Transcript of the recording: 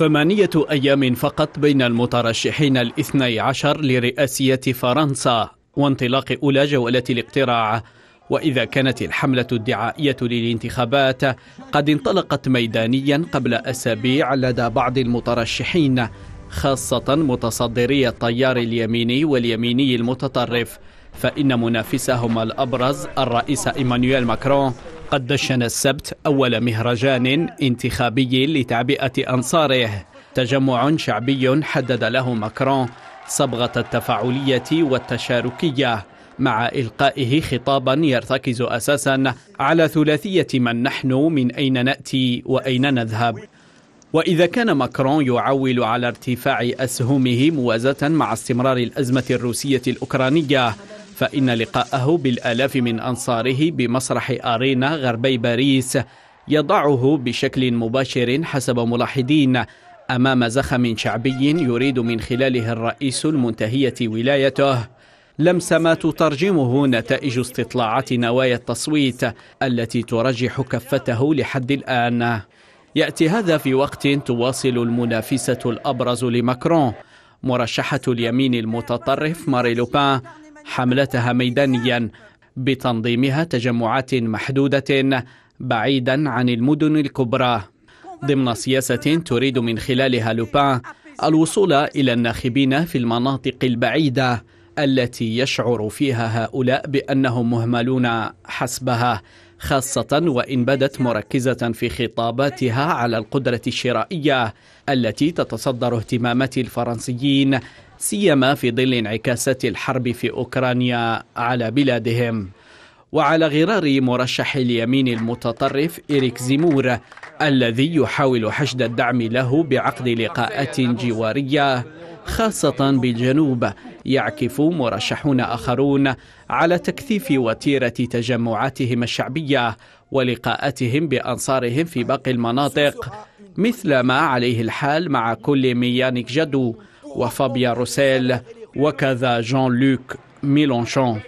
ثمانية أيام فقط بين المترشحين الاثني عشر لرئاسية فرنسا وانطلاق أولى جولة الاقتراع وإذا كانت الحملة الدعائية للانتخابات قد انطلقت ميدانيا قبل أسابيع لدى بعض المترشحين خاصة متصدري التيار اليميني واليميني المتطرف فإن منافسهم الأبرز الرئيس إيمانويل ماكرون قد دشن السبت أول مهرجان انتخابي لتعبئة أنصاره تجمع شعبي حدد له ماكرون صبغة التفاعلية والتشاركية مع إلقائه خطابا يرتكز أساسا على ثلاثية من نحن من أين نأتي وأين نذهب وإذا كان ماكرون يعول على ارتفاع أسهمه موازاة مع استمرار الأزمة الروسية الأوكرانية فإن لقاءه بالآلاف من أنصاره بمسرح أرينا غربي باريس يضعه بشكل مباشر حسب ملاحظين أمام زخم شعبي يريد من خلاله الرئيس المنتهية ولايته لمس ما تترجمه نتائج استطلاعات نوايا التصويت التي ترجح كفته لحد الآن يأتي هذا في وقت تواصل المنافسة الأبرز لماكرون مرشحة اليمين المتطرف ماري لوبان حملتها ميدانيا بتنظيمها تجمعات محدودة بعيدا عن المدن الكبرى ضمن سياسة تريد من خلالها لوبان الوصول إلى الناخبين في المناطق البعيدة التي يشعر فيها هؤلاء بأنهم مهملون حسبها خاصة وإن بدت مركزة في خطاباتها على القدرة الشرائية التي تتصدر اهتمامات الفرنسيين سيما في ظل انعكاسات الحرب في أوكرانيا على بلادهم وعلى غرار مرشح اليمين المتطرف إريك زيمور الذي يحاول حشد الدعم له بعقد لقاءات جوارية خاصة بالجنوب يعكف مرشحون آخرون على تكثيف وتيرة تجمعاتهم الشعبية ولقاءاتهم بأنصارهم في باقي المناطق مثل ما عليه الحال مع كل ميانك جدو Wa Fabia Roussel, Wakaza, Jean-Luc, Mélenchon.